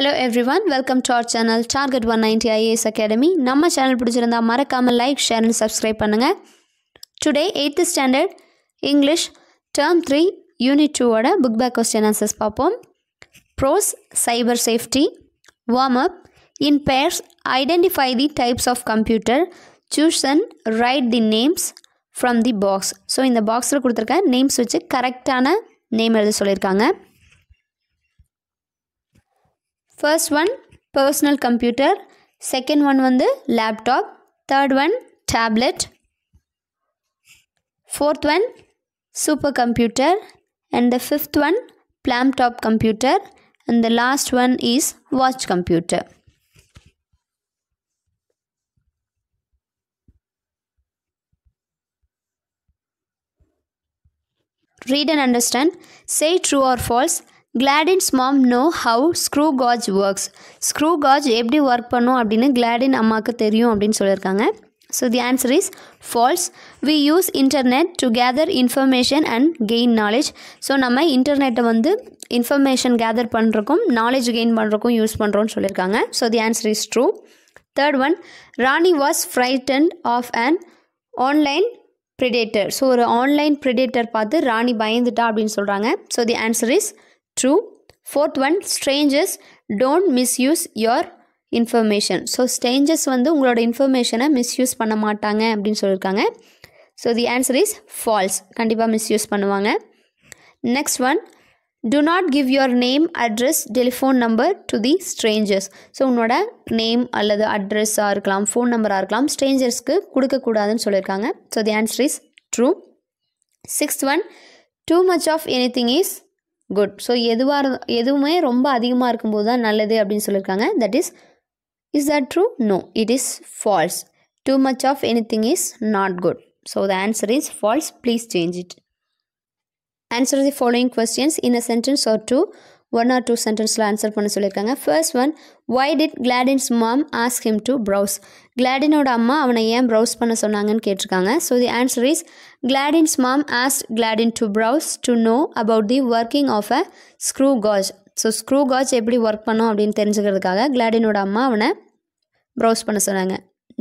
Hello everyone welcome to our channel target one ninety IAS academy நம்ம channel பிடிச்சிருந்தா மறக்காமல் like share and subscribe பண்ணுங்கள் today eighth standard English term three unit டூவோட book back question answers பார்ப்போம் prose cyber safety warm up in pairs identify the types of computer சூஷன் write the names from the box so இந்த பாக்ஸில் கொடுத்துருக்க names வச்சு கரெக்டான name எழுத சொல்லியிருக்காங்க First one, personal computer. Second one, one the laptop. Third one, tablet. Fourth one, supercomputer. And the fifth one, top computer. And the last one is watch computer. Read and understand. Say true or false. Gladin's mom know how screw gauge works screw gauge எப்படி work பண்ணும் அப்படின்னு Gladin அம்மாவுக்கு தெரியும் அப்படின்னு சொல்லியிருக்காங்க so the answer is false we use internet to gather information and gain knowledge so நம்ம இன்டர்நெட்டை வந்து இன்ஃபர்மேஷன் கேதர் பண்ணுறக்கும் நாலேஜ் கெயின் பண்ணுறக்கும் யூஸ் பண்ணுறோம்னு சொல்லியிருக்காங்க so the answer is true third one Rani was frightened of an online predator so ஒரு online predator பார்த்து ராணி பயந்துட்டா அப்படின்னு சொல்கிறாங்க so the answer is true fourth one strangers don't misuse your information so strangers வந்து உங்களோட இன்ஃபர்மேஷனை மிஸ்யூஸ் பண்ண மாட்டாங்க அப்படின்னு சொல்லியிருக்காங்க so the answer is false கண்டிப்பாக மிஸ்யூஸ் பண்ணுவாங்க next one do not give your name address telephone number to the strangers so உன்னோட நேம் அல்லது அட்ரஸாக இருக்கலாம் ஃபோன் நம்பராக இருக்கலாம் ஸ்ட்ரேஞ்சர்ஸ்க்கு கொடுக்கக்கூடாதுன்னு சொல்லியிருக்காங்க so the answer is true sixth one too much of anything is good so எதுவாக எதுவுமே ரொம்ப அதிகமாக இருக்கும்போது தான் நல்லது அப்படின்னு சொல்லியிருக்காங்க that is is that true no it is false too much of anything is not good so the answer is false please change it answer the following questions in a sentence or two one or two சென்டென்ஸில் answer பண்ண சொல்லியிருக்காங்க first one why did Gladin's mom ask him to browse கிளாடினோட அம்மா அவனை ஏன் browse பண்ண சொன்னாங்கன்னு கேட்டிருக்காங்க so the answer is Gladden's mom asked Gladden to browse to know about the working of a screw gauge. So screw gauge எப்படி work பண்ணும் அப்படின்னு தெரிஞ்சுக்கிறதுக்காக கிளாடினோட அம்மா அவனை ப்ரௌஸ் பண்ண சொன்னாங்க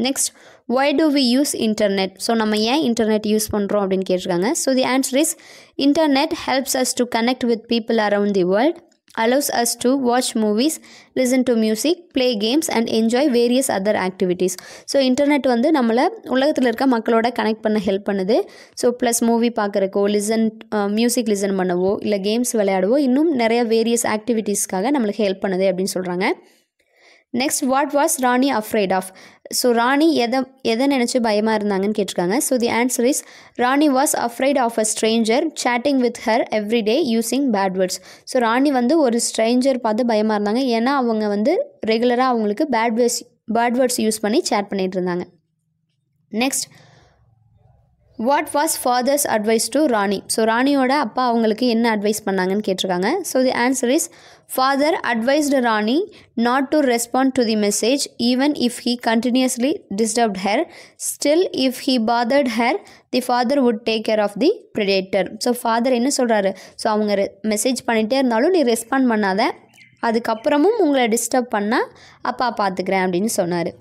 next why do we use internet so நம்ம ஏன் இன்டர்நெட் யூஸ் பண்ணுறோம் அப்படின்னு கேட்டிருக்காங்க so the answer is internet helps us to connect with people around the world allows us to watch movies, listen to music, play games and enjoy various other activities. So internet வந்து நம்மளை உலகத்தில் இருக்க மக்களோட connect பண்ண help பண்ணுது so plus movie பார்க்குறக்கோ listen music listen பண்ணவோ இல்லை கேம்ஸ் விளையாடுவோ இன்னும் நிறைய வேரியஸ் ஆக்டிவிட்டீஸ்க்காக நம்மளுக்கு ஹெல்ப் பண்ணுது அப்படின்னு சொல்கிறாங்க next what was Rani afraid of so Rani எதை எதை நினச்சி பயமாக இருந்தாங்கன்னு கேட்டிருக்காங்க so the answer is Rani was afraid of a stranger chatting with her every day using bad words so Rani வந்து ஒரு ஸ்ட்ரேஞ்சர் பார்த்து பயமாக இருந்தாங்க ஏன்னா அவங்க வந்து ரெகுலராக அவங்களுக்கு bad words bad words use பண்ணி சேட் பண்ணிகிட்டு இருந்தாங்க next what was father's advice to Rani so ராணியோட அப்பா அவங்களுக்கு என்ன அட்வைஸ் பண்ணாங்கன்னு கேட்டிருக்காங்க so the answer is father advised Rani not to respond to the message even if he continuously disturbed her still if he bothered her the father would take care of the predator so father என்ன சொல்கிறாரு so அவங்க message பண்ணிகிட்டே இருந்தாலும் நீ respond பண்ணாத அதுக்கப்புறமும் உங்களை disturb பண்ணால் அப்பா பார்த்துக்கிறேன் அப்படின்னு சொன்னார்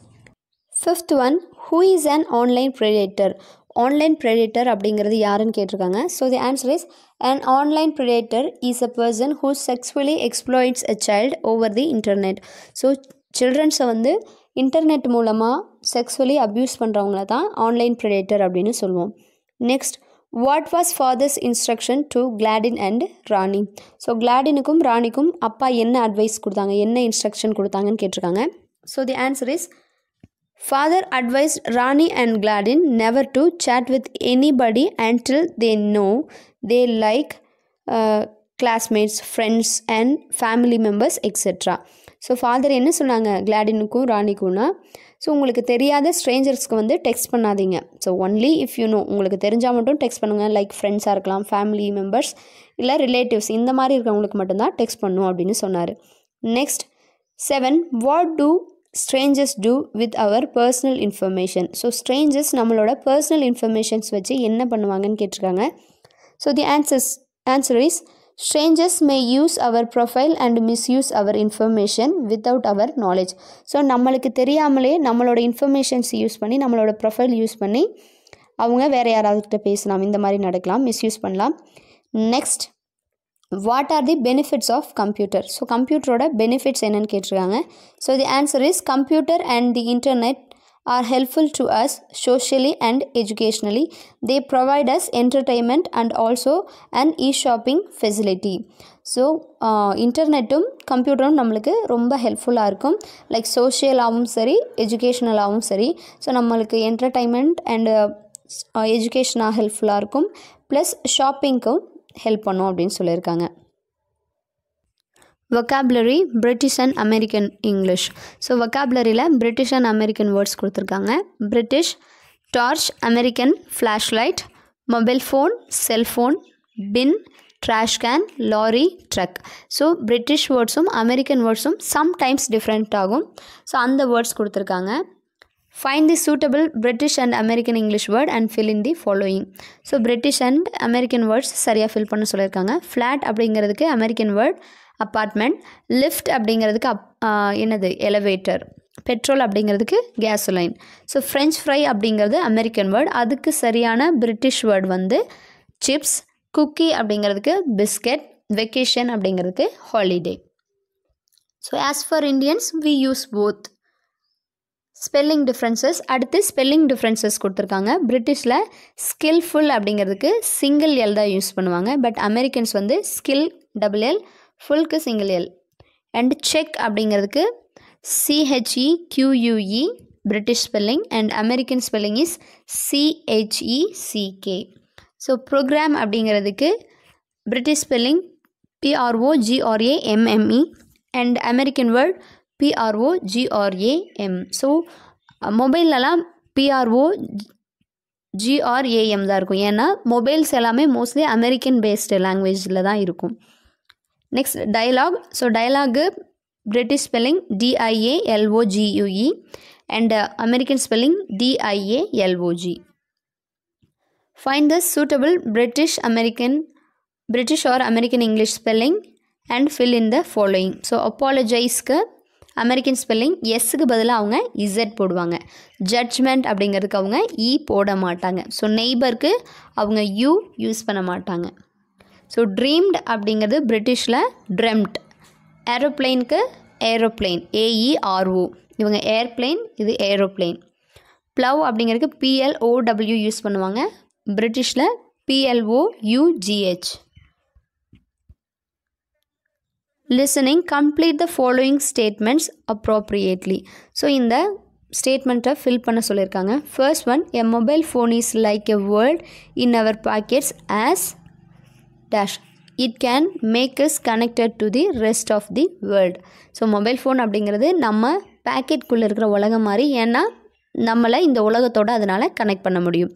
fifth one who is an online predator online predator அப்படிங்கிறது யாருன்னு கேட்டிருக்காங்க so the answer is an online predator is a person who sexually exploits a child over the internet so சில்ட்ரன்ஸை வந்து இன்டர்நெட் மூலமாக செக்ஸுவலி அப்யூஸ் பண்ணுறவங்கள தான் online predator அப்படின்னு சொல்லுவோம் next what was father's instruction to Gladin and Rani so கிளாடினுக்கும் ராணிக்கும் அப்பா என்ன அட்வைஸ் கொடுத்தாங்க என்ன இன்ஸ்ட்ரக்ஷன் கொடுத்தாங்கன்னு கேட்டிருக்காங்க so the answer is father advise Rani and Gladin never to chat with anybody until they know they like uh, classmates, friends and family members etc. So father என்ன சொன்னாங்க கிளாடினுக்கும் ராணிக்கும்னா ஸோ உங்களுக்கு தெரியாத ஸ்ட்ரேஞ்சர்ஸ்க்கு வந்து டெக்ஸ்ட் பண்ணாதீங்க so only if you know உங்களுக்கு தெரிஞ்சால் மட்டும் text பண்ணுங்கள் லைக் ஃப்ரெண்ட்ஸாக இருக்கலாம் ஃபேமிலி மெம்பர்ஸ் இல்லை ரிலேட்டிவ்ஸ் இந்த மாதிரி இருக்கவங்களுக்கு மட்டும்தான் டெக்ஸ்ட் பண்ணும் அப்படின்னு சொன்னார் next seven what do strangers do with our personal information so strangers நம்மளோட பர்சனல் இன்ஃபர்மேஷன்ஸ் வச்சு என்ன பண்ணுவாங்கன்னு கேட்டிருக்காங்க so the answers answer is strangers may use our profile and misuse our information without our knowledge so நம்மளுக்கு தெரியாமலே நம்மளோட informations use பண்ணி நம்மளோட ப்ரொஃபைல் யூஸ் பண்ணி அவங்க வேறு யாராவது பேசலாம் இந்த மாதிரி நடக்கலாம் மிஸ்யூஸ் பண்ணலாம் next what are the benefits of computer so computer oda benefits enna so the answer is computer and the internet are helpful to us socially and educationally they provide us entertainment and also an e-shopping facility so uh, internet um computer um nammalku romba helpful ah irukum like social avum seri educational avum seri so nammalku entertainment and educational uh, uh, education ah helpful ah plus shopping um help பண்ணும் அப்படின்னு சொல்லியிருக்காங்க vocabulary British and American English so வொக்காபுலரியில் British and American words கொடுத்துருக்காங்க British torch American flash light mobile phone cellphone bin trash can lorry truck so British வேர்ட்ஸும் American வேர்ட்ஸும் sometimes different ஆகும் so அந்த words கொடுத்துருக்காங்க Find the suitable British and American English word and fill in the following. So British and American words சரியாக fill பண்ண சொல்லியிருக்காங்க flat அப்படிங்கிறதுக்கு American word apartment lift அப்படிங்கிறதுக்கு அப் என்னது எலவேட்டர் பெட்ரோல் அப்படிங்கிறதுக்கு கேஸுலைன் ஸோ ஃப்ரெஞ்ச் ஃப்ரை அப்படிங்கிறது American word அதுக்கு சரியான பிரிட்டிஷ் வேர்ட் வந்து சிப்ஸ் குக்கி அப்படிங்கிறதுக்கு பிஸ்கெட் வெக்கேஷன் அப்படிங்கிறதுக்கு holiday so as for Indians we use both spelling differences அடுத்து ஸ்பெல்லிங் டிஃப்ரென்சஸ் கொடுத்துருக்காங்க பிரிட்டிஷில் ஸ்கில்ஃபுல் அப்படிங்கிறதுக்கு சிங்கிள் எல் தான் யூஸ் பண்ணுவாங்க பட் அமெரிக்கன்ஸ் வந்து ஸ்கில் டபுள் எல் ஃபுல்க்கு சிங்கிள் எல் அண்ட் செக் அப்படிங்கிறதுக்கு C H E Q U E British spelling and American spelling is C H E C K so program அப்படிங்கிறதுக்கு British spelling PRO G R A M M E and American word P R O G R A M so mobile P R O G R A M an mobiles mostly American based language next dialogue so dialogue British spelling D G and American spelling D G find the suitable British American British और American English spelling and fill in the following so अपोलजैस्क American spelling எஸ்ஸுக்கு பதிலாக அவங்க Z போடுவாங்க judgement அப்படிங்கிறதுக்கு அவங்க இ e போட மாட்டாங்க ஸோ நெய்பருக்கு அவங்க யூ யூஸ் பண்ண மாட்டாங்க ஸோ ட்ரீம்டு அப்படிங்கிறது பிரிட்டிஷில் ட்ரெம்ட் ஏரோப்ளைனுக்கு ஏரோப்ளைன் ஏஇஆர்ஓ e இவங்க ஏர்பிளைன் இது ஏரோப்ளைன் ப்ளவ் அப்படிங்கிறதுக்கு பிஎல்ஓடபிள்யூ யூஸ் பண்ணுவாங்க பிரிட்டிஷில் P L O U G H listening complete the following statements appropriately so இந்த ஸ்டேட்மெண்ட்டை ஃபில் பண்ண சொல்லியிருக்காங்க first one a mobile phone is like a world in our pockets as dash it can make is connected to the rest of the world so mobile phone அப்படிங்கிறது நம்ம பேக்கெட்குள்ளே இருக்கிற உலகம் மாதிரி ஏன்னா நம்மளை இந்த உலகத்தோடு அதனால் கனெக்ட் பண்ண முடியும்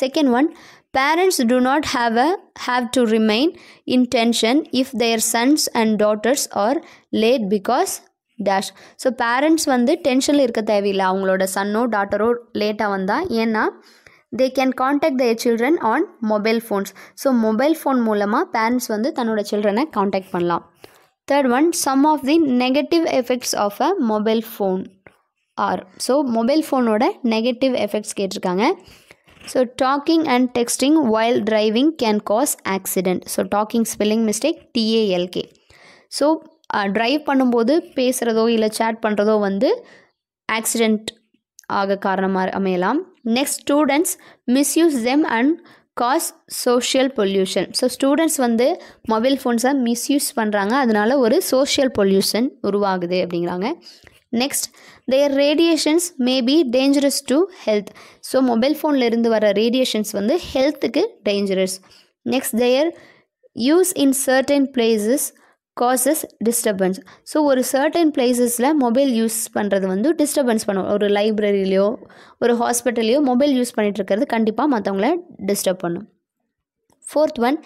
second one parents do not have, a, have to remain in if their sons and daughters are late because dash so parents வந்து டென்ஷனில் இருக்க தேவையில்லை அவங்களோட சன்னோ டாட்டரோ லேட்டாக வந்தால் ஏன்னா they can contact their children on mobile phones so mobile phone மூலமாக parents வந்து தன்னோட சில்ட்ரனை காண்டாக்ட் பண்ணலாம் third one some of the negative effects of a mobile phone are so mobile ஃபோனோட நெகட்டிவ் எஃபெக்ட்ஸ் கேட்டிருக்காங்க so talking and texting while driving can cause accident. So talking spelling mistake T A L K so drive பண்ணும்போது பேசுகிறதோ இல்லை chat பண்ணுறதோ வந்து accident ஆக காரணமாக அமையலாம் next students misuse them and cause social pollution so students வந்து மொபைல் ஃபோன்ஸை மிஸ்யூஸ் பண்ணுறாங்க அதனால ஒரு சோஷியல் பொல்யூஷன் உருவாகுது அப்படிங்கிறாங்க next their radiations may be dangerous to health so mobile ஃபோன்லேருந்து வர ரேடியேஷன்ஸ் வந்து ஹெல்த்துக்கு dangerous next their use in certain places causes disturbance so ஒரு சர்டன் பிளேசஸில் மொபைல் யூஸ் பண்ணுறது வந்து டிஸ்டர்பன்ஸ் பண்ணும் ஒரு லைப்ரரியிலையோ ஒரு ஹாஸ்பிட்டல்லையோ மொபைல் யூஸ் பண்ணிகிட்டு இருக்கிறது கண்டிப்பாக மற்றவங்கள டிஸ்டர்ப் பண்ணும் fourth one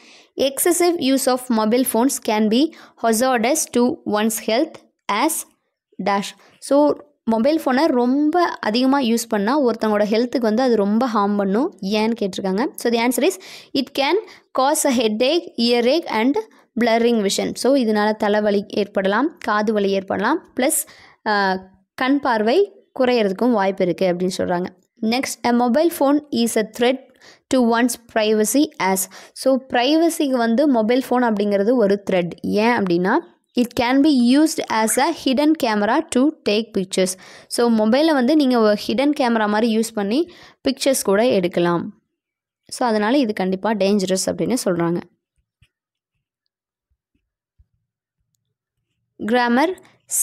excessive use of mobile phones can be hazardous to one's health as dash so mobile ஃபோனை ரொம்ப அதிகமாக யூஸ் பண்ணால் ஒருத்தவங்களோட ஹெல்த்துக்கு வந்து அது ரொம்ப ஹார்ம் பண்ணும் ஏன்னு கேட்டிருக்காங்க so the answer is it can cause a headache earache and blurring vision so இதனால் தலைவலி ஏற்படலாம் காது வலி ஏற்படலாம் ப்ளஸ் கண் பார்வை குறையிறதுக்கும் வாய்ப்பு இருக்குது அப்படின்னு சொல்கிறாங்க next a mobile phone is a threat to one's privacy as so ப்ரைவசிக்கு வந்து மொபைல் ஃபோன் அப்படிங்கிறது ஒரு த்ரெட் ஏன் அப்படின்னா it can be used as a hidden camera to take pictures so மொபைலில் வந்து நீங்கள் ஹிடன் கேமரா மாதிரி யூஸ் பண்ணி பிக்சர்ஸ் கூட எடுக்கலாம் ஸோ அதனால் இது கண்டிப்பாக டேஞ்சரஸ் அப்படின்னு சொல்கிறாங்க grammar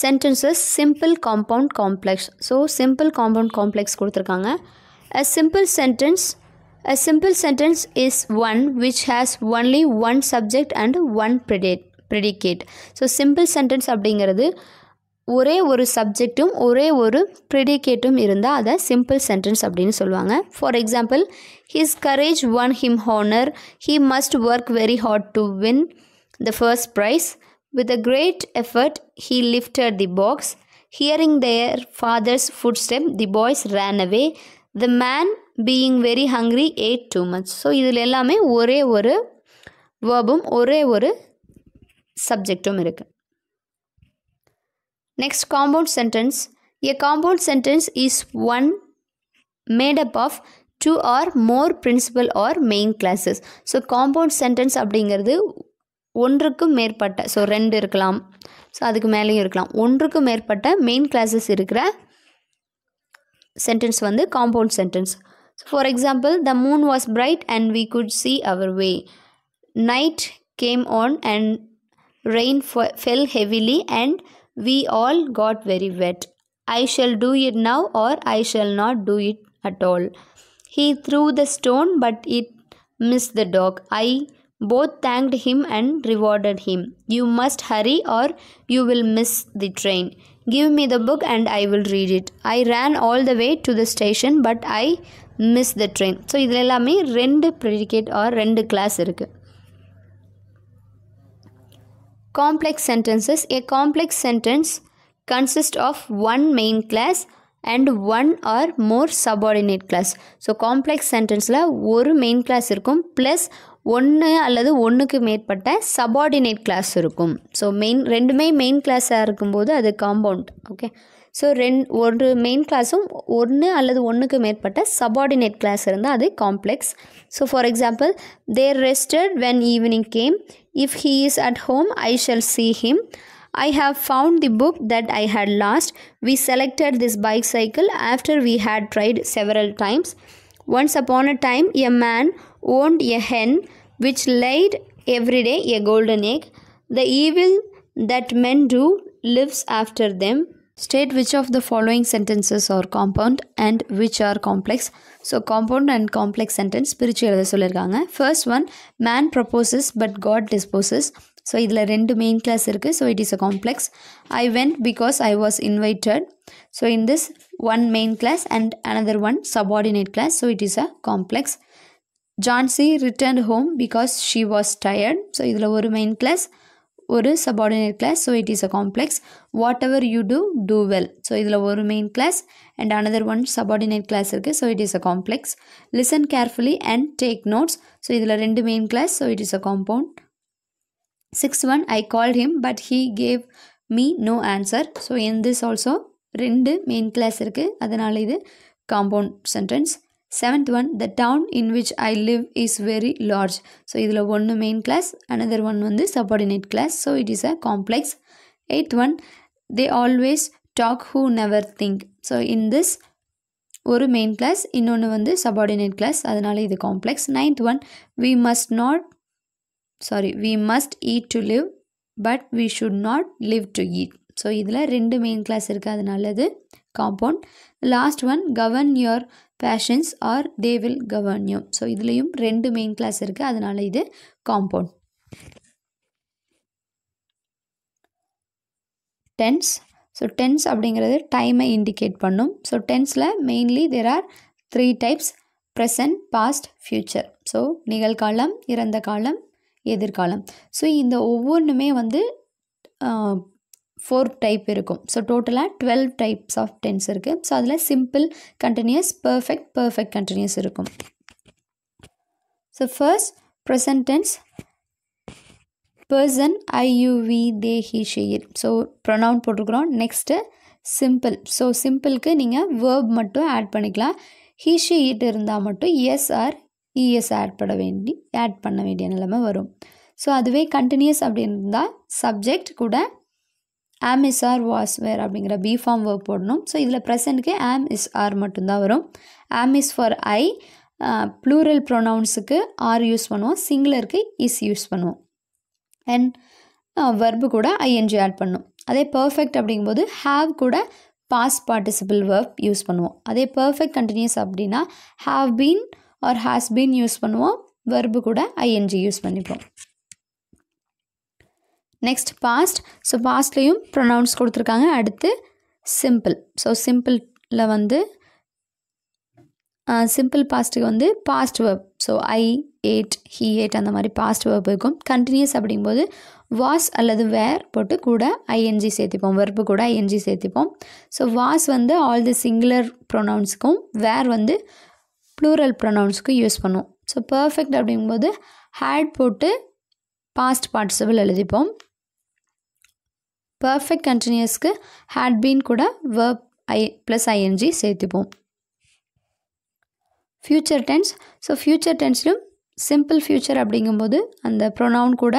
sentences simple compound complex so simple compound complex கொடுத்துருக்காங்க a simple sentence a simple sentence is one which has only one subject and one predate predicate so simple sentence அப்படிங்கிறது ஒரே ஒரு சப்ஜெக்ட்டும் ஒரே ஒரு ப்ரெடிகேட்டும் இருந்தால் அதை சிம்பிள் சென்டென்ஸ் அப்படின்னு சொல்லுவாங்க for example his courage won him honour he must work very hard to win the first prize with a great effort he lifted the box hearing their father's footstep the boys ran away the man being very hungry ate two months so இதில் எல்லாமே ஒரே ஒரு வேர்பும் ஒரே ஒரு சப்ஜெக்டும் இருக்குது next compound sentence a compound sentence is one made up of two or more principal R main clauses so compound sentence அப்படிங்கிறது ஒன்றுக்கும் மேற்பட்ட ஸோ ரெண்டு இருக்கலாம் ஸோ அதுக்கு மேலேயும் இருக்கலாம் ஒன்றுக்கும் மேற்பட்ட மெயின் கிளாஸஸ் இருக்கிற சென்டென்ஸ் வந்து compound sentence for example the moon was bright and we could see our way night came on and Rain fell heavily and we all got very wet. I shall do it now or I shall not do it at all. He threw the stone but it missed the dog. I both thanked him and rewarded him. You must hurry or you will miss the train. Give me the book and I will read it. I ran all the way to the station but I missed the train. So இதில் எல்லாமே ரெண்டு predicate or ரெண்டு class இருக்குது complex sentences. A complex sentence consists of one main class and one or more subordinate clause so complex சென்டென்ஸில் ஒரு main clause இருக்கும் plus ஒன்று அல்லது ஒன்றுக்கு மேற்பட்ட சபார்டினேட் கிளாஸ் இருக்கும் ஸோ மெயின் ரெண்டுமே மெயின் கிளாஸாக இருக்கும்போது அது காம்பவுண்ட் ஓகே ஸோ ரெண் ஒரு மெயின் கிளாஸும் ஒன்று அல்லது ஒன்றுக்கு மேற்பட்ட சபார்டினேட் கிளாஸ் இருந்தால் அது complex so for example they rested when evening came if he is at home I shall see him I have found the book that I had lost we selected this bicycle after we had tried several times once upon a time a man owned a hen which laid everyday a golden egg the evil that men do lives after them state which of the following sentences are compound and which are complex. So compound and complex sentence பிரித்து எழுத சொல்லியிருக்காங்க first one man proposes but God disposes so இதில் ரெண்டு main clause இருக்குது so it is a complex I went because I was invited so in this one main clause and another one subordinate clause so it is a complex Jhansi return home because she was tired so இதில் ஒரு main clause ஒரு subordinate clause so it is a complex whatever you do do well so இதில் ஒரு main clause and another one subordinate clause இருக்குது so it is a complex listen carefully and take notes so இதில் ரெண்டு main clause so it is a compound six one I call him but he gave me no answer so in this also ரெண்டு main clause இருக்குது அதனால் இது compound sentence seventh one the town in which I live is very large so இதில் ஒன்று main clause another one வந்து subordinate clause so it is a complex eighth one they always talk who never think so in this ஒரு main clause இன்னொன்று வந்து subordinate clause அதனால இது complex ninth one we must not sorry we must eat to live but we should not live to eat so இதில் ரெண்டு main clause இருக்குது அது நல்லது compound last one govern your fashions or they will will so இதுலேயும் ரெண்டு main clause இருக்குது அதனால் இது காம்பவுண்ட் டென்ஸ் ஸோ டென்ஸ் அப்படிங்கிறது டைமை இண்டிகேட் பண்ணும் ஸோ டென்ஸில் mainly there are three types present past future so நிகழ்காலம் இறந்த காலம் எதிர்காலம் ஸோ இந்த ஒவ்வொன்றுமே வந்து ஃபோர் டைப் இருக்கும் ஸோ டோட்டலாக டுவெல் டைப்ஸ் ஆஃப் டென்ஸ் இருக்குது ஸோ அதில் simple continuous perfect perfect continuous இருக்கும் so first present tense person I you we they he she so pronoun போட்டிருக்கிறோம் நெக்ஸ்ட்டு சிம்பிள் ஸோ சிம்பிளுக்கு நீங்கள் வேர்ப் மட்டும் ஆட் பண்ணிக்கலாம் ஹி ஷி இருந்தால் மட்டும் எஸ் ஆர் இஎஸ் ஆட் பண்ண வேண்டி ஆட் பண்ண வேண்டிய நிலைமை வரும் ஸோ அதுவே கண்டினியூஸ் அப்படி இருந்தால் சப்ஜெக்ட் கூட ஆம் இஸ் ஆர் வாஸ் வேர் அப்படிங்கிற பி ஃபார்ம் வேர் போடணும் ஸோ இதில் ப்ரெசென்ட்க்கு ஆம் இஸ் ஆர் மட்டும்தான் வரும் am is for I plural ப்ரொனவுன்ஸுக்கு ஆர் யூஸ் பண்ணுவோம் சிங்கிளருக்கு இஸ் யூஸ் பண்ணுவோம் அண்ட் வெர்பு கூட ஐஎன்ஜி ஆட் பண்ணும் அதே பர்ஃபெக்ட் அப்படிங்கும்போது ஹாவ் கூட பாஸ் பார்ட்டிசிபிள் வேர்ப் யூஸ் பண்ணுவோம் அதே பர்ஃபெக்ட் கண்டினியூஸ் அப்படின்னா have been or has been use பண்ணுவோம் வெர்பு கூட ஐஎன்ஜி யூஸ் பண்ணிப்போம் நெக்ஸ்ட் பாஸ்ட் ஸோ பாஸ்ட்லேயும் ப்ரொனவுன்ஸ் கொடுத்துருக்காங்க அடுத்து சிம்பிள் ஸோ சிம்பிளில் வந்து சிம்பிள் பாஸ்ட்டுக்கு வந்து past verb so I ate he ate அந்த மாதிரி பாஸ்ட் வேர்ப் இருக்கும் கண்டினியூஸ் அப்படிங்கும்போது வாஸ் அல்லது வேர் போட்டு கூட ஐஎன்ஜி சேர்த்திப்போம் வெர்ப்பு கூட ஐஎன்ஜி சேர்த்திப்போம் ஸோ வாஸ் வந்து ஆல் தி சிங்குலர் ப்ரொனவுன்ஸுக்கும் வேர் வந்து ப்ளூரல் ப்ரொனவுன்ஸுக்கும் யூஸ் பண்ணுவோம் ஸோ பர்ஃபெக்ட் அப்படிங்கும்போது ஹேட் போட்டு பாஸ்ட் பார்ட்டிசிபிள் எழுதிப்போம் பர்ஃபெக்ட் கண்டினியூஸ்க்கு ஹேட் பீன் கூட வேர்ப் ஐ ப்ளஸ் ஐஎன்ஜி சேர்த்துப்போம் ஃப்யூச்சர் டென்ஸ் ஸோ ஃப்யூச்சர் டென்ஸ்லையும் சிம்பிள் ஃப்யூச்சர் அப்படிங்கும்போது அந்த ப்ரொனவுன் கூட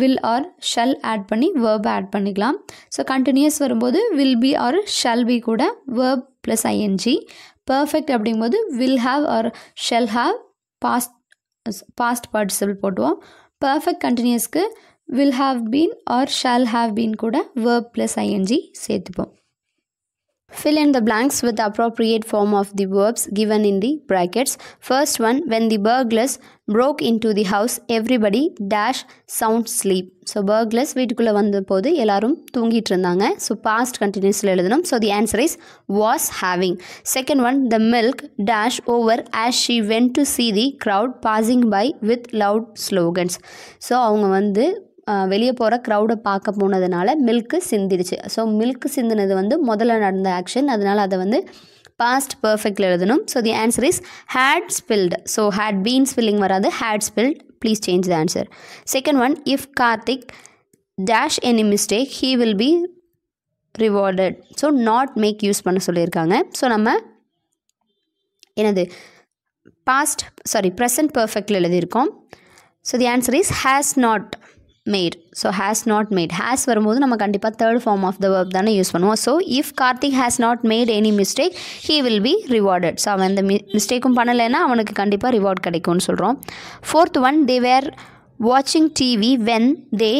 வில் ஆர் ஷல் ஆட் பண்ணி வேர்ப் ஆட் பண்ணிக்கலாம் ஸோ கண்டினியூஸ் வரும்போது will be or shall be கூட வேர்ப் ப்ளஸ் ஐஎன்ஜி பர்ஃபெக்ட் அப்படிங்கும்போது will have or shall have past past participle போட்டுவோம் பர்ஃபெக்ட் கண்டினியூஸ்க்கு will have been or shall have been கூட verb plus ING சேர்த்துப்போம் fill in the blanks with appropriate form of the the given in the brackets first one when when the burglars broke into the house, everybody dash sound sleep. So burglars வீட்டுக்குள்ளே போது எல்லாரும் தூங்கிட்டு இருந்தாங்க so past கண்டினியூஸில் எழுதணும் so the answer is was having second one the milk dash over as she went to see the crowd passing by with loud slogans so அவங்க வந்து வெளியே போகிற க்ரௌடை பார்க்க போனதுனால மில்க்கு சிந்திடுச்சு ஸோ மில்க்கு சிந்தினது வந்து முதல்ல நடந்த ஆக்ஷன் அதனால் அதை வந்து பாஸ்ட் பர்ஃபெக்டில் எழுதணும் so the answer is had spilled so had been spilling வராது had spilled please change the answer second one if Karthik dash any mistake he will be rewarded so not make use பண்ண சொல்லியிருக்காங்க so நம்ம எனது past sorry present பர்ஃபெக்டில் எழுதியிருக்கோம் so the answer is has not made so has not made has வரும்போது நம்ம கண்டிப்பாக third form of the verb தானே யூஸ் பண்ணுவோம் so if Karthik has not made any mistake he will be rewarded so அவன் இந்த மி மிஸ்டேக்கும் பண்ணலைன்னா அவனுக்கு கண்டிப்பாக ரிவார்ட் கிடைக்கும்னு சொல்கிறோம் ஃபோர்த் ஒன் தே வேர் வாட்சிங் TV when they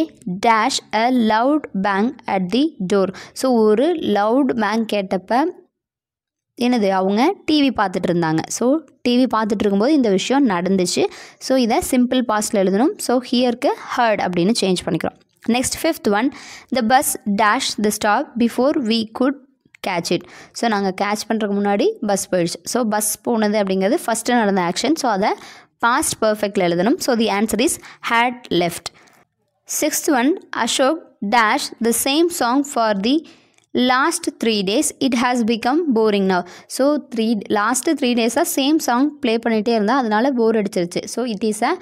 dash a loud bang at the door so ஒரு லவுட் பேங்க் கேட்டப்போ எனது அவங்க டிவி பார்த்துட்டு இருந்தாங்க ஸோ டிவி பார்த்துட்டு இருக்கும்போது இந்த விஷயம் நடந்துச்சு ஸோ இதை சிம்பிள் பாஸ்டில் எழுதணும் ஸோ ஹியருக்கு ஹர்ட் அப்படின்னு சேஞ்ச் பண்ணிக்கிறோம் next fifth one the bus dash the stop before we could catch it so நாங்கள் கேட்ச் பண்ணுறதுக்கு முன்னாடி பஸ் போயிடுச்சு ஸோ பஸ் போனது அப்படிங்கிறது ஃபஸ்ட்டு நடந்த ஆக்ஷன் ஸோ அதை பாஸ்ட் பர்ஃபெக்டில் எழுதணும் so the answer is had left sixth one Ashok dash the same song for the last three days it has become boring now so three last three டேஸாக same song play பண்ணிகிட்டே இருந்தால் அதனால் bore அடிச்சிருச்சு so it is a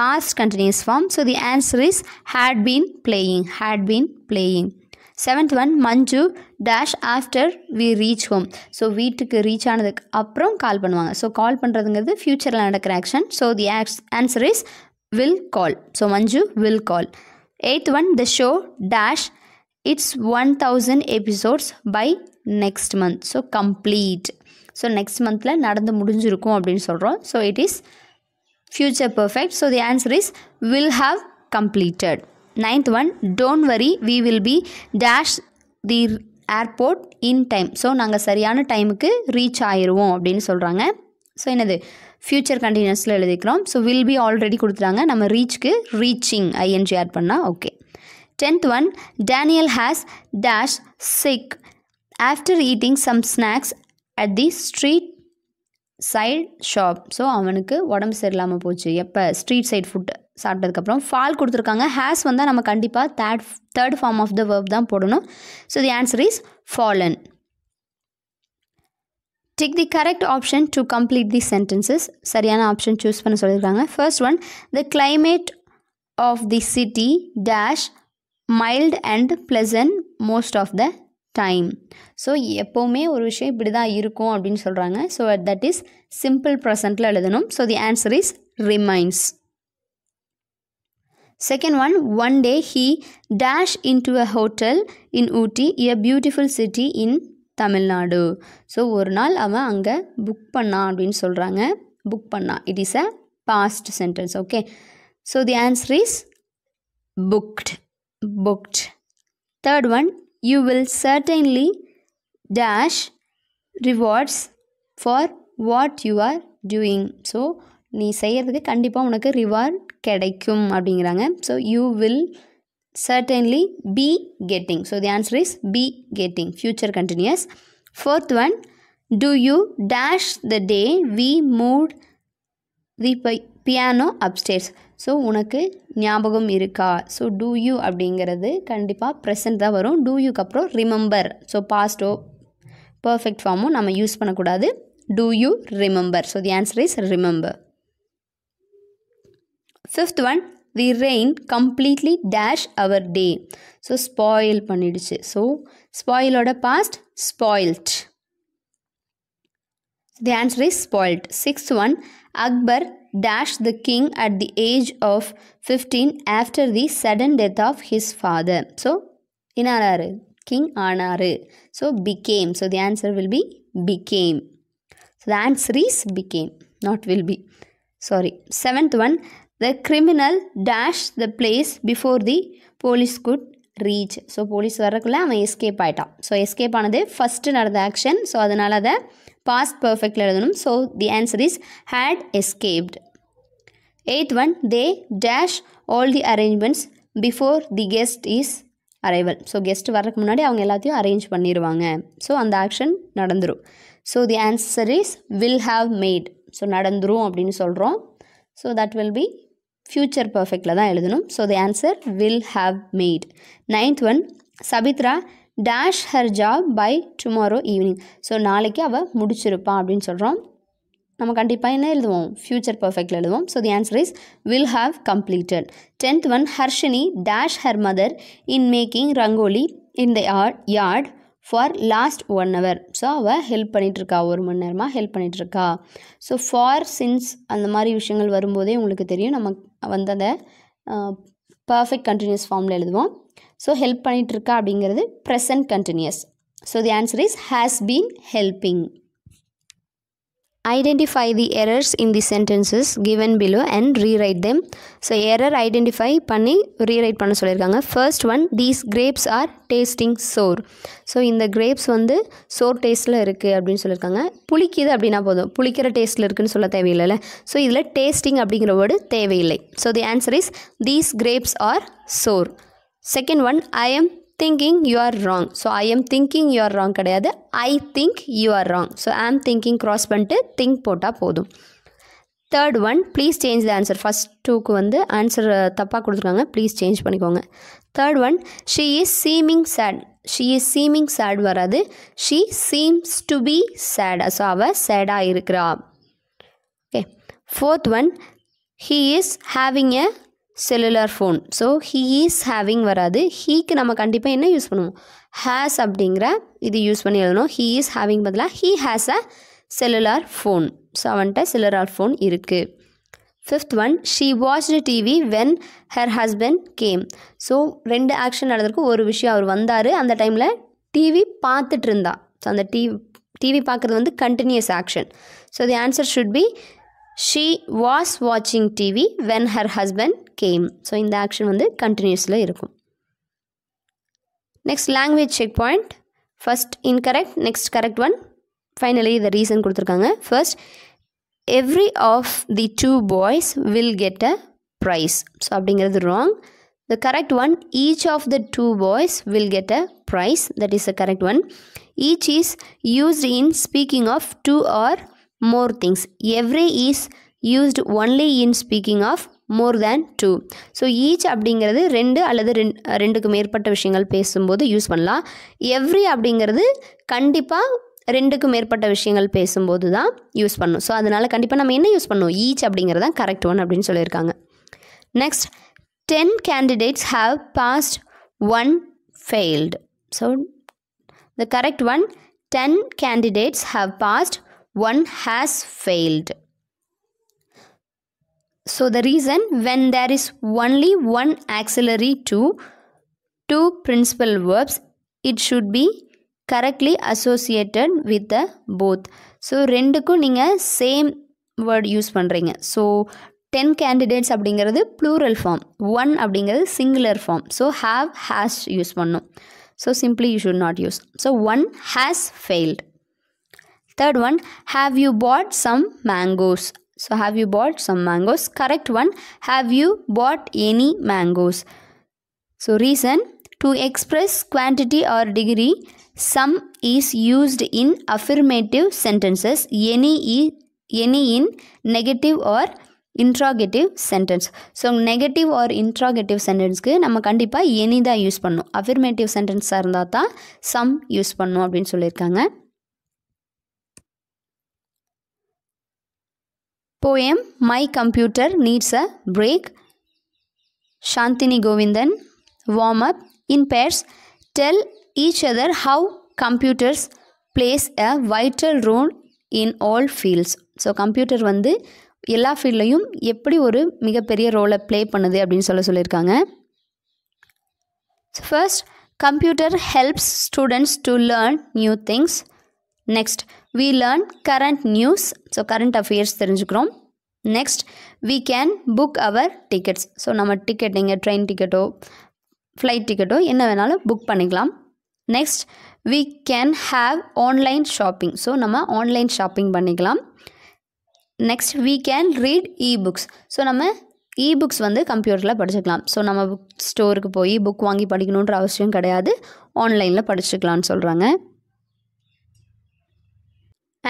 past continuous form so the answer is had been playing, had been playing. Seventh one Manju dash after we reach home so வீட்டுக்கு reach ஆனதுக்கு அப்புறம் call பண்ணுவாங்க so call பண்ணுறதுங்கிறது ஃப்யூச்சரில் நடக்கிற ஆக்ஷன் ஸோ தி ஆக்ஸ் answer is will call so Manju will call eighth one the show dash its one thousand episodes by next month so complete so next மந்தில் நடந்து முடிஞ்சிருக்கும் அப்படின்னு சொல்கிறோம் so it is future perfect so the answer is will have completed ninth one don't worry we will be dash the airport in time so நாங்கள் சரியான டைமுக்கு reach ஆயிடுவோம் அப்படின்னு சொல்கிறாங்க ஸோ என்னது ஃப்யூச்சர் கண்டினியூஸில் எழுதிக்கிறோம் ஸோ வில் பி ஆல்ரெடி கொடுத்துட்டாங்க நம்ம ரீச்க்கு ரீச்சிங் ஐஎன்ஜி ஆட் பண்ணால் okay Tenth one Daniel has dash sick after eating some snacks at the street side shop so அவனுக்கு உடம்பு சரியில்லாமல் போச்சு எப்போ ஸ்ட்ரீட் சைட் ஃபுட் சாப்பிட்டதுக்கப்புறம் ஃபால் கொடுத்துருக்காங்க ஹேஸ் வந்தால் நம்ம கண்டிப்பாக third third form of the verb தான் போடணும் so the answer is fallen tick the correct option to complete the sentences சரியான ஆப்ஷன் சூஸ் பண்ண சொல்லியிருக்காங்க first one the climate of the city dash mild and pleasant most of the time so எப்போவுமே ஒரு விஷயம் இப்படி தான் இருக்கும் அப்படின்னு சொல்கிறாங்க ஸோ தட் இஸ் சிம்பிள் ப்ரெசண்ட்டில் எழுதணும் so the answer is remains second one one day he dash into a hotel in Ooty a beautiful city in Tamil Nadu so ஒரு நாள் அவன் அங்கே புக் பண்ணான் அப்படின்னு சொல்கிறாங்க புக் பண்ணா it is a past sentence okay so the answer is booked booked. Third one, you will certainly dash rewards for what you are doing. So, நீ செய்யதுக்கு கண்டிப்பா உனக்கு reward கெடைக்கும் அப்படியுங்கிறாங்க. So, you will certainly be getting. So, the answer is be getting. Future continuous. Fourth one, do you dash the day we moved the piano upstairs? So உனக்கு ஞாபகம் இருக்கா so two you அப்படிங்கிறது கண்டிப்பாக present தான் வரும் do யூக்கு அப்புறம் remember so பாஸ்டோ பர்ஃபெக்ட் ஃபார்மும் நம்ம யூஸ் பண்ணக்கூடாது do you remember so the answer is remember fifth one the rain completely dash our day so spoil பண்ணிடுச்சு ஸோ ஸ்பாயிலோட past spoiled the answer is spoiled sixth one Akbar dashed the king at the age of 15 after the sudden death of his father. So, inararu, king anaru. So, became. So, the answer will be became. So, the answer is became, not will be. Sorry. Seventh one, the criminal dashed the place before the police could reach so police வரக்குள்ளே அவன் escape ஆகிட்டான் so escape ஆனது first நடந்த action so அதனால் அதை past பர்ஃபெக்டில் எழுதணும் so the answer is had escaped eighth one they dash all the arrangements before the guest is arrival so guest வர்றதுக்கு முன்னாடி அவங்க எல்லாத்தையும் அரேஞ்ச் பண்ணிடுவாங்க ஸோ அந்த ஆக்ஷன் நடந்துடும் so the answer is will have made so நடந்துரும் அப்படின்னு சொல்கிறோம் so that will be future பர்ஃபெக்டில் தான் எழுதணும் so the answer will have made ninth one Sabitra dash her job by tomorrow evening so நாளைக்கு அவள் முடிச்சிருப்பான் அப்படின்னு சொல்கிறோம் நம்ம கண்டிப்பாக என்ன எழுதுவோம் ஃப்யூச்சர் பர்ஃபெக்டில் எழுதுவோம் so the answer is will have completed tenth one Harshini dash her mother in making rangoli in the yard for last one hour so அவள் ஹெல்ப் பண்ணிகிட்ருக்கா ஒரு மணி நேரமாக ஹெல்ப் பண்ணிகிட்ருக்கா ஸோ ஃபார் சின்ஸ் அந்த மாதிரி விஷயங்கள் வரும்போதே உங்களுக்கு தெரியும் நம்ம வந்து அந்த பர்ஃபெக்ட் கண்டினியூஸ் ஃபார்மில் எழுதுவோம் ஸோ ஹெல்ப் பண்ணிகிட்ருக்கா அப்படிங்கிறது present continuous so the answer is has been helping identify the errors in the sentences given below and rewrite them so error identify பண்ணி ரீரைட் பண்ண சொல்லியிருக்காங்க first one these grapes are tasting sour so இந்த grapes வந்து sour டேஸ்ட்டில் இருக்குது அப்படின்னு சொல்லியிருக்காங்க புளிக்குது அப்படின்னா போதும் புளிக்கிற டேஸ்ட்டில் இருக்குதுன்னு சொல்ல தேவையில்லைல்ல ஸோ இதில் டேஸ்டிங் அப்படிங்கிற வேர்டு தேவையில்லை so the answer is these grapes are sour second one I am thinking you are wrong so I am thinking you are wrong கிடையாது I think you are wrong so I I'm thinking cross பண்ணிட்டு think போட்டால் போதும் third one please change the answer first டூக்கு வந்து ஆன்சர் தப்பாக கொடுத்துருக்காங்க please change பண்ணிக்கோங்க third one she is seeming chat she is seeming sad வராது she seems to be sad so அவ சேடாக இருக்கிறா okay fourth one he is having a cellular phone so he is having வராது ஹீக்கு நம்ம கண்டிப்பாக என்ன யூஸ் பண்ணுவோம் ஹேஸ் அப்படிங்கிற இது யூஸ் பண்ணி எழுதணும் ஹீ இஸ் ஹேவிங் பதிலாக he has a cellular phone so அவன்கிட்ட செல்லுலார் ஃபோன் இருக்குது fifth one she watch TV when her husband came so ரெண்டு ஆக்ஷன் நடந்திருக்கு ஒரு விஷயம் அவர் வந்தார் அந்த டைமில் டிவி பார்த்துட்டு இருந்தா ஸோ அந்த டிவி டிவி பார்க்குறது வந்து continuous action so the answer should be She was watching TV when her husband came. So, in the action one, continuous continuously. Next language checkpoint. First incorrect, next correct one. Finally, the reason. First, every of the two boys will get a prize. So, it wrong. The correct one, each of the two boys will get a prize. That is the correct one. Each is used in speaking of two or more things every is used only in speaking of more than two so each அப்படிங்கிறது ரெண்டு அல்லது ரெண்டுக்கு மேற்பட்ட விஷயங்கள் பேசும்போது use பண்ணலாம் every அப்படிங்கிறது கண்டிப்பாக ரெண்டுக்கு மேற்பட்ட விஷயங்கள் பேசும்போது தான் யூஸ் பண்ணும் ஸோ அதனால் கண்டிப்பாக நம்ம என்ன யூஸ் பண்ணுவோம் ஈச் அப்படிங்கிறது தான் கரெக்ட் ஒன் அப்படின்னு சொல்லியிருக்காங்க next ten candidates have passed one failed so the correct one ten candidates have passed one has failed. So the reason when there is only one auxiliary to two principal verbs, it should be correctly associated with the both. So rendukku ninga same word use pandringa. So 10 candidates abdingaradhu plural form. 1 abdingaradhu singular form. So have has use pannu. So simply you should not use. So one has failed. third one have you bought some mangoes so have you bought some mangoes correct one have you bought any mangoes so reason to express quantity or degree some is used in affirmative sentences any is any in negative or interrogative sentence so negative or interrogative சென்டென்ஸ்க்கு நம்ம கண்டிப்பாக any தான் use பண்ணும் affirmative சென்டென்ஸாக இருந்தால் தான் some use பண்ணும் அப்படின்னு சொல்லியிருக்காங்க poem my computer needs a break Chandini Govindan warm up in pairs. Tell each other how computers plays a vital role in all fields. So computer வந்து எல்லா ஃபீல்ட்லையும் எப்படி ஒரு மிகப்பெரிய ரோலை ப்ளே பண்ணுது அப்படின்னு சொல்ல சொல்லியிருக்காங்க first computer helps students to learn new things next we learn current news so current affairs தெரிஞ்சுக்கிறோம் next we can book our tickets so நம்ம டிக்கெட் நீங்கள் ட்ரெயின் டிக்கெட்டோ ஃப்ளைட் டிக்கெட்டோ என்ன வேணாலும் புக் பண்ணிக்கலாம் next we can have online shopping so நம்ம ஆன்லைன் ஷாப்பிங் பண்ணிக்கலாம் next we can read e books so நம்ம இ புக்ஸ் வந்து கம்ப்யூட்டரில் படிச்சுக்கலாம் ஸோ நம்ம புக் ஸ்டோருக்கு போய் புக் வாங்கி படிக்கணுன்ற அவசியம் கிடையாது ஆன்லைனில் படிச்சுக்கலான்னு சொல்கிறாங்க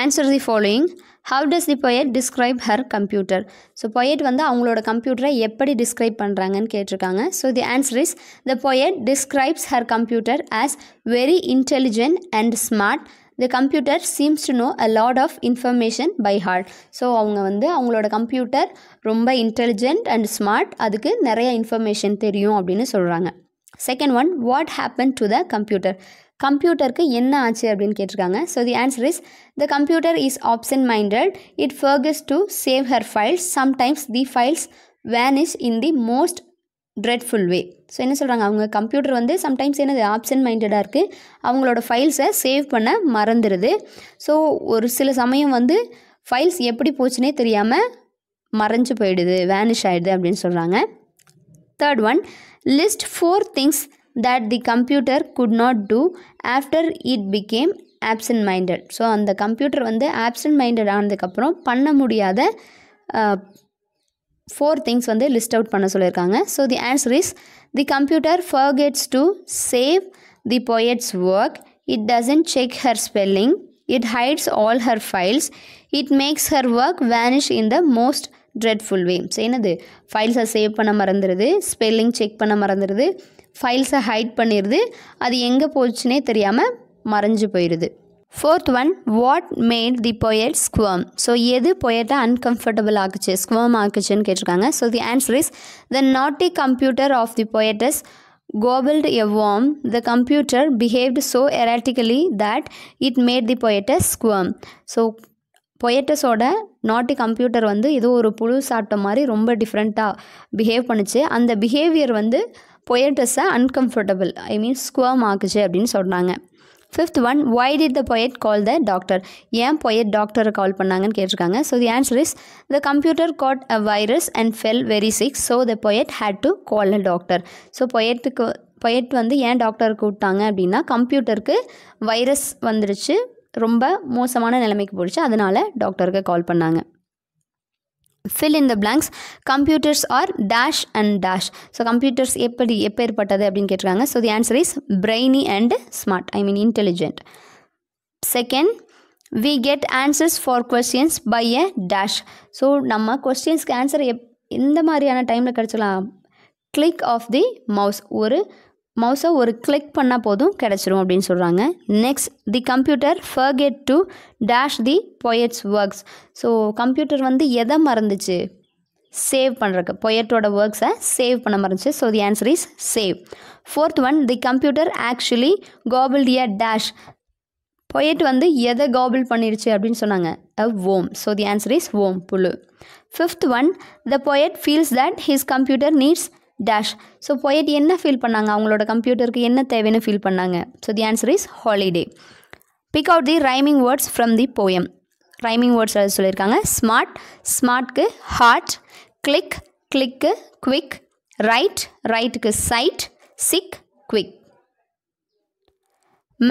answer the following how does the poet describe her computer so poet வந்து அவங்களோட கம்ப்யூட்டரை எப்படி டிஸ்கிரைப் பண்ணுறாங்கன்னு கேட்டிருக்காங்க so the answer is the poet describes her computer as very intelligent and smart the computer seems to know a lot of information by heart so அவங்க வந்து அவங்களோட computer ரொம்ப இன்டெலிஜென்ட் அண்ட் ஸ்மார்ட் அதுக்கு நிறைய information தெரியும் அப்படின்னு சொல்கிறாங்க second one what happen to the computer கம்ப்யூட்டருக்கு என்ன ஆச்சு அப்படின்னு கேட்டிருக்காங்க so the answer is the computer is absent minded it forgets to save her files sometimes the files vanish in the most dreadful way so என்ன சொல்கிறாங்க அவங்க computer வந்து sometimes என்னது ஆப்ஷன் மைண்டடாக இருக்குது அவங்களோட ஃபைல்ஸை சேவ் பண்ண மறந்துடுது ஸோ ஒரு சில சமயம் வந்து ஃபைல்ஸ் எப்படி போச்சுனே தெரியாமல் மறைஞ்சு போயிடுது வேனிஷ் ஆகிடுது அப்படின்னு சொல்கிறாங்க third one list four things that the computer could not do after it became absent minded so அந்த கம்ப்யூட்டர் வந்து ஆப்சன்ட் மைண்டட் ஆனதுக்கப்புறம் பண்ண முடியாத ஃபோர் திங்ஸ் வந்து லிஸ்ட் அவுட் பண்ண சொல்லியிருக்காங்க so the answer is the computer forgets to save the poet's work it doesn't check her spelling it hides all her files it makes her work vanish in the most dreadful way so என்னது ஃபைல்ஸை save பண்ண மறந்துடுது spelling check பண்ண மறந்துடுது ஃபைல்ஸை height பண்ணிடுது அது எங்கே போச்சுனே தெரியாமல் மறைஞ்சு போயிடுது fourth one what made the poet squirm so எது பொயட்டை அன்கம்ஃபர்டபுள் ஆக்குச்சு ஸ்குவம் ஆக்குச்சுன்னு கேட்டிருக்காங்க so the answer is the naughty computer of the poetess gobbled a worm the computer behaved so erratically that it made the poetess squirm so பொயட்டஸோட naughty computer வந்து ஏதோ ஒரு புழு சாப்பிட்ட மாதிரி ரொம்ப டிஃப்ரெண்ட்டாக பிஹேவ் பண்ணுச்சு அந்த பிஹேவியர் வந்து பொயட் அன்கம்ஃபர்டபுள் ஐ மீன் ஸ்குவம் ஆகுச்சு அப்படின்னு சொல்கிறாங்க fifth one why did the poet call the doctor ஏன் பொயட் டாக்டரை கால் பண்ணாங்கன்னு கேட்டிருக்காங்க so the answer is the computer got a virus and fell very sick so the poet had to call a doctor so பொயட்டுக்கு poet வந்து ஏன் doctor கூப்பிட்டாங்க அப்படின்னா கம்ப்யூட்டருக்கு virus வந்துடுச்சு ரொம்ப மோசமான நிலைமைக்கு போயிடுச்சு அதனால் டாக்டருக்கு கால் பண்ணாங்க fill in the blanks computers are dash and dash so computers எப்படி எப்பேற்பட்டது அப்படின்னு கேட்டிருக்காங்க so the answer is brainy and smart I mean intelligent second we get answers for questions by a dash so நம்ம கொஸ்டின்ஸ்க்கு answer எப் எந்த மாதிரியான டைமில் கிடச்சிக்கலாம் கிளிக் ஆஃப் தி மவுஸ் ஒரு மவுஸை ஒரு கிளிக் பண்ணால் போதும் கிடச்சிரும் அப்படின்னு சொல்கிறாங்க next the computer forget to dash the poet's works so computer வந்து எதை மறந்துச்சு சேவ் பண்ணுறக்கு பொயட்டோட ஒர்க்ஸை சேவ் பண்ண மறந்துச்சு so the answer is save fourth one the computer actually gobble a dash poet வந்து எதை கோபிள் பண்ணிருச்சு அப்படின்னு சொன்னாங்க a worm so the answer is worm புழு fifth one the poet feels that his computer needs dash so poet என்ன feel பண்ணாங்க அவங்களோட கம்ப்யூட்டருக்கு என்ன தேவைன்னு ஃபீல் பண்ணாங்க so the answer is holiday pick out the rhyming words from the poem rhyming words அதை சொல்லியிருக்காங்க ஸ்மார்ட் ஸ்மார்ட்க்கு ஹார்ட் கிளிக் கிளிக்கு குவிக் ரைட் ரைட்டுக்கு side sick quick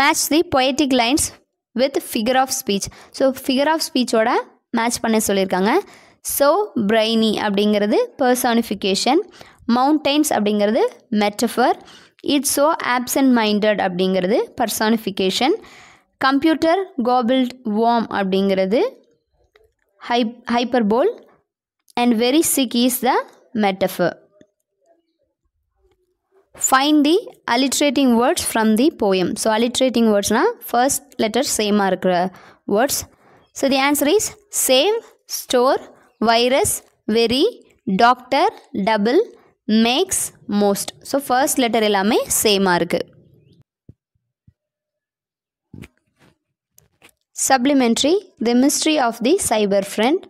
match the poetic lines with figure of speech so figure of ஸ்பீச்சோட match பண்ண சொல்லியிருக்காங்க so brainy அப்படிங்கிறது personification mountains அப்படிங்கிறது metaphor it's so absent minded அப்படிங்கிறது பர்சானிஃபிகேஷன் கம்ப்யூட்டர் கோபிள்ட் வார்ம் அப்படிங்கிறது ஹை hyperbole and very sick is the metaphor find the alliterating words from the poem so alliterating வேர்ட்ஸ்னால் first letter சேமாக இருக்கிற words so the answer is save store virus very doctor double makes most so first letter எல்லாமே சேமாக இருக்குது supplementary the mystery of the cyber friend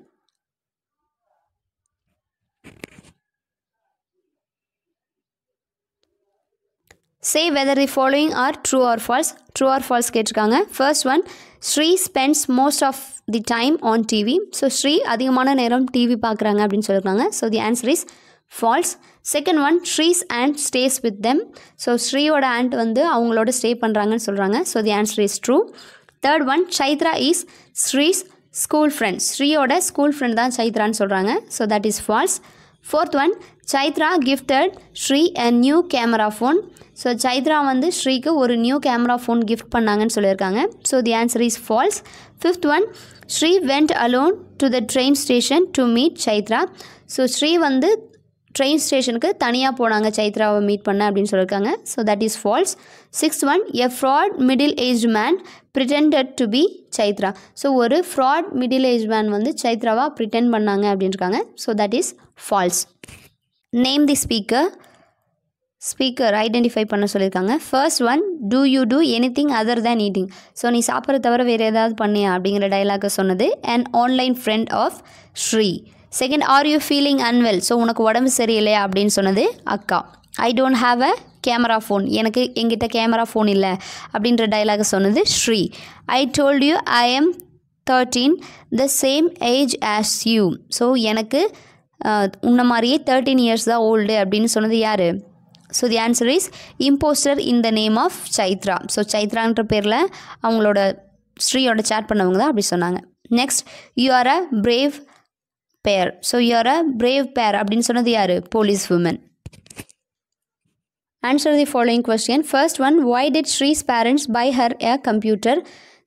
say whether the following are true or false true or false கேட்டிருக்காங்க first one Sri spends most of the time on TV so Sri அதிகமான நேரம் TV பார்க்குறாங்க அப்படின்னு சொல்லியிருக்காங்க so the answer is false second one Sri's aunt stays with them so ஸ்ரீயோட aunt வந்து அவங்களோட stay பண்ணுறாங்கன்னு சொல்கிறாங்க so the answer is true third one Chaitra is Sri's school friend ஸ்ரீயோட ஸ்கூல் ஃப்ரெண்ட் தான் சைத்ரான்னு சொல்கிறாங்க so that is false fourth one Chaitra gifted Sri a new camera phone so Chaitra வந்து ஸ்ரீக்கு ஒரு நியூ கேமரா ஃபோன் கிஃப்ட் பண்ணாங்கன்னு சொல்லியிருக்காங்க so the answer is false fifth one Sri went alone to the train station to meet Chaitra so Sri வந்து train ஸ்டேஷனுக்கு தனியாக போனாங்க சைத்ராவை meet பண்ண அப்படின்னு சொல்லியிருக்காங்க so that is false six one a fraud middle age man pretended to be Chaitra so ஒரு fraud middle age man வந்து சைத்ராவாக ப்ரிட்டன் பண்ணாங்க அப்படின்றாங்க so that is false name the speaker speaker identify பண்ண சொல்லியிருக்காங்க first one do you do anything other than eating so நீ சாப்பிட்ற தவிர வேறு ஏதாவது பண்ணியா அப்படிங்கிற டைலாக சொன்னது and online friend of Sri second are you feeling unwell so உனக்கு உடம்பு சரியில்லையா அப்படின்னு சொன்னது அக்கா I don't have a camera phone எனக்கு எங்கிட்ட கேமரா ஃபோன் இல்லை அப்படின்ற டைலாக சொன்னது Sri I told you I am thirteen the same age as you so எனக்கு உன்ன மாதிரியே தேர்ட்டீன் இயர்ஸ் தான் ஓல்டு அப்படின்னு சொன்னது யார் so the answer is impostor in the name of Chaitra so சைத்ரான்ற பேரில் அவங்களோட ஸ்ரீயோட சேட் பண்ணவங்க தான் அப்படி சொன்னாங்க next you are a brave bear so you are a brave bear அப்படின்னு சொன்னது யார் police woman answer the following question first one why did Sri's parents buy her a computer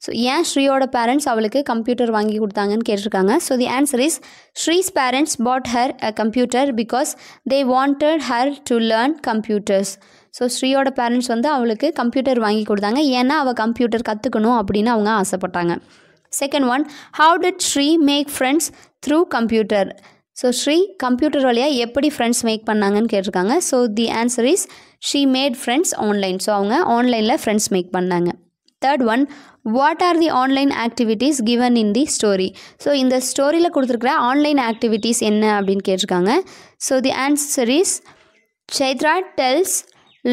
so ஏன் ஸ்ரீயோட பேரண்ட்ஸ் அவளுக்கு கம்ப்யூட்டர் வாங்கி கொடுத்தாங்கன்னு கேட்டிருக்காங்க so the answer is Sri's parents pot her a computer because they wanted her to learn computers so ஸ்ரீயோட parents வந்து அவளுக்கு computer வாங்கி கொடுத்தாங்க ஏன்னா அவள் கம்ப்யூட்டர் கற்றுக்கணும் அப்படின்னு அவங்க ஆசைப்பட்டாங்க second one how did Sri make friends through computer so Sri computer வழியாக எப்படி ஃப்ரெண்ட்ஸ் மேக் பண்ணாங்கன்னு கேட்டிருக்காங்க so the answer is she made friends online so அவங்க ஆன்லைனில் ஃப்ரெண்ட்ஸ் மேக் பண்ணாங்க third one what are the online activities given in the story so இந்த ஸ்டோரியில் கொடுத்துருக்குற ஆன்லைன் ஆக்டிவிட்டீஸ் என்ன அப்படின்னு கேட்டிருக்காங்க so the answer is Chaitra tells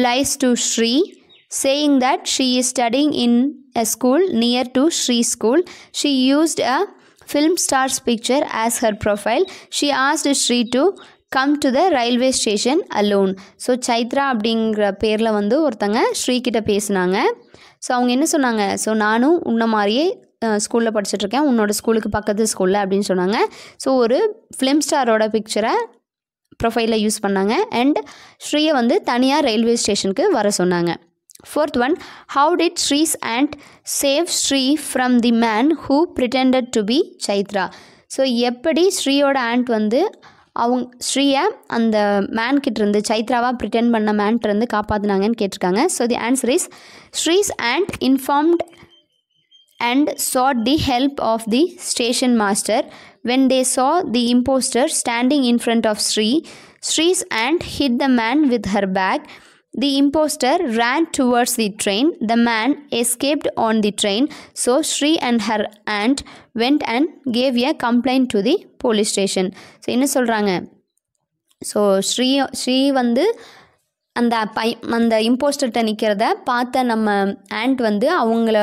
lies to Sri saying that she is studying in a school near to Sri school. She used a film star's picture as her profile. She asked Sri to come to the railway station alone so Chaitra அப்படிங்கிற பேரில் வந்து ஒருத்தங்க ஸ்ரீகிட்ட பேசினாங்க so அவங்க என்ன சொன்னாங்க so நானும் உன்ன மாதிரியே ஸ்கூலில் படிச்சுட்ருக்கேன் உன்னோட ஸ்கூலுக்கு பக்கத்து ஸ்கூலில் அப்படின்னு சொன்னாங்க ஸோ ஒரு ஃபிலிம் ஸ்டாரோட பிக்சரை ப்ரொஃபைலில் யூஸ் பண்ணாங்க அண்ட் ஸ்ரீயை வந்து தனியாக ரயில்வே ஸ்டேஷனுக்கு வர சொன்னாங்க fourth one how did Sri's aunt save Sri from the man who pretended to be Chaitra so எப்படி ஸ்ரீயோட ஆண்ட் வந்து அவங்க ஸ்ரீயை அந்த மேன்கிட்ட இருந்து சைத்ராவாக ப்ரிட்டென்ட் பண்ண மேன்கிட்ட இருந்து காப்பாற்றினாங்கன்னு கேட்டிருக்காங்க so the answer is Sri's aunt informed and sought the help of the station master when they saw the impostor standing in front of Sri Sri's aunt hit the man with her bag The impostor ran towards the train. The man escaped on the train. So Sri and her aunt went and gave a complaint to the police station. So என்ன சொல்கிறாங்க so Sri Sri வந்து அந்த by அந்த இம்போஸ்டர்கிட்ட நிற்கிறத பார்த்த நம்ம and வந்து அவங்கள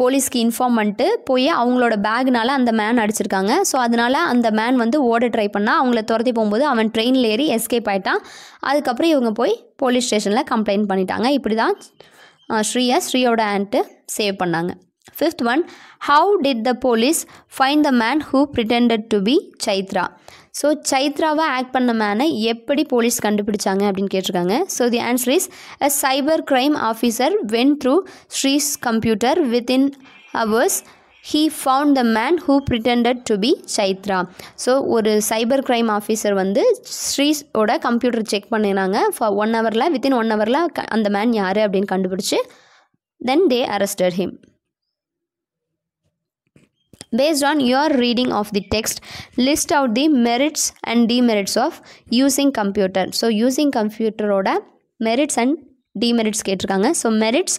போலீஸ்க்கு இன்ஃபார்ம் பண்ணிட்டு போய் அவங்களோட பேக்னால் அந்த மேன் அடிச்சிருக்காங்க ஸோ அதனால் அந்த மேன் வந்து ஓட ட்ரை பண்ணால் அவங்கள துரத்தி போகும்போது அவன் ட்ரெயினில் ஏறி எஸ்கேப் ஆகிட்டான் அதுக்கப்புறம் இவங்க போய் போலீஸ் ஸ்டேஷனில் கம்ப்ளைண்ட் பண்ணிட்டாங்க இப்படி தான் ஸ்ரீயை ஸ்ரீயோட ஆண்ட்டு சேவ் பண்ணாங்க fifth one how did the police find the man who pretended to be Chaitra so சைத்ராவை ஆக்ட் பண்ண மேனை எப்படி போலீஸ் கண்டுபிடிச்சாங்க அப்படின்னு கேட்டிருக்காங்க so the answer is a cyber crime officer went through Sri's computer within hours he found the man who pretended to be Chaitra so ஒரு cyber crime officer வந்து ஸ்ரீஸோட கம்ப்யூட்டர் செக் பண்ணினாங்க ஃபார் ஒன் ஹவரில் வித்தின் ஒன் ஹவரில் அந்த man யார் அப்படின்னு கண்டுபிடிச்சி then they arrested him based on your reading of the text list out the merits and demerits of using computer so using computer oda merits and demerits ketirukanga so merits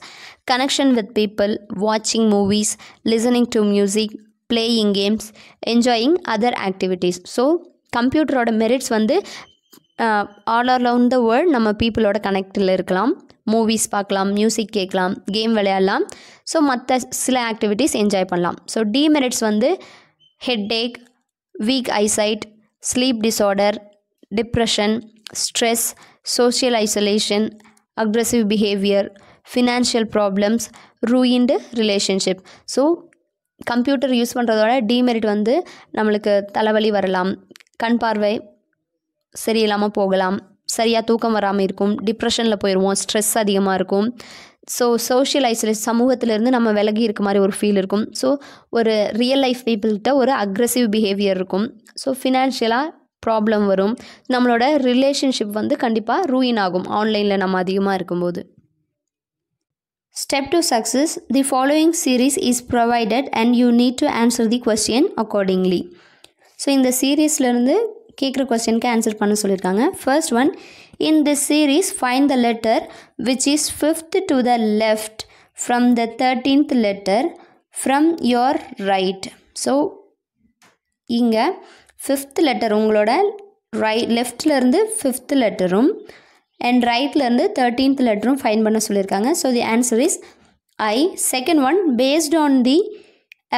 connection with people watching movies listening to music playing games enjoying other activities so computer oda merits vande uh, all around the world, நம்ம பீப்புளோட கனெக்டில் இருக்கலாம் movies பார்க்கலாம் music கேட்கலாம் game விளையாடலாம் so மற்ற சில activities enjoy பண்ணலாம் so demerits வந்து headache weak eyesight sleep disorder depression stress social isolation aggressive behaviour financial problems ruined relationship so computer use பண்ணுறதோட டிமெரிட் வந்து நம்மளுக்கு தலைவலி வரலாம் கண் பார்வை சரியில்லாமல் போகலாம் சரியாக தூக்கம் வராமல் இருக்கும் டிப்ரெஷனில் போயிடுவோம் ஸ்ட்ரெஸ் அதிகமாக இருக்கும் ஸோ சோஷியல் ஐசோலேஷன் சமூகத்திலேருந்து நம்ம விலகி இருக்க மாதிரி ஒரு ஃபீல் இருக்கும் ஸோ ஒரு ரியல் லைஃப் பீப்புள்கிட்ட ஒரு அக்ரெசிவ் பிஹேவியர் இருக்கும் ஸோ ஃபினான்ஷியலாக ப்ராப்ளம் வரும் நம்மளோட ரிலேஷன்ஷிப் வந்து கண்டிப்பாக ரூயின் ஆகும் ஆன்லைனில் நம்ம அதிகமாக இருக்கும்போது step to success the following series is provided and you need to answer the question accordingly so இந்த சீரீஸ்லேருந்து கேட்குற கொஸ்டினுக்கு ஆன்சர் பண்ண சொல்லியிருக்காங்க first one in the series find the letter which is fifth to the left from the thirteenth letter from your right so இங்கே fifth letter உங்களோட ரை லெஃப்ட்லேருந்து ஃபிஃப்த் லெட்டரும் அண்ட் ரைட்லேருந்து தேர்ட்டீன்த் லெட்டரும் ஃபைன் பண்ண சொல்லியிருக்காங்க so the answer is I second one based on the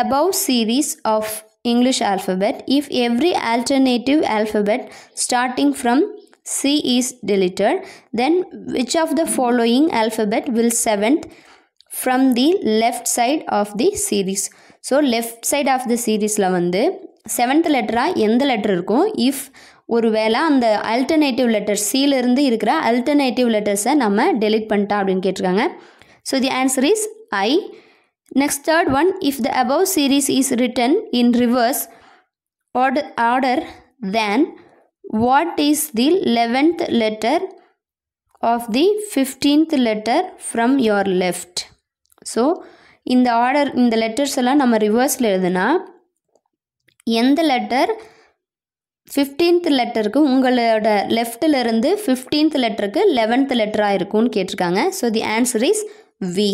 above series of English alphabet if every alternative alphabet starting from C is deleted then which of the following alphabet will seventh from the left side of the series so left side of the சீரீஸில் வந்து seventh லெட்டராக எந்த letter இருக்கும் if ஒரு வேளை அந்த alternative letter இருந்து இருக்கிற alternative லெட்டர்ஸை நம்ம டெலிட் பண்ணிட்டா அப்படின்னு கேட்டிருக்காங்க so the answer is I next third one if the above series is written in reverse order order then what is the 11th letter of the 15th letter from your left? So, இந்த order இந்த letters எல்லாம் நம்ம ரிவர்ஸில் எழுதுனா எந்த letter fifteenth லெட்டருக்கு உங்களோட லெஃப்டிலிருந்து fifteenth லெட்டருக்கு eleventh லெட்டராக இருக்கும்னு கேட்டிருக்காங்க so the answer is we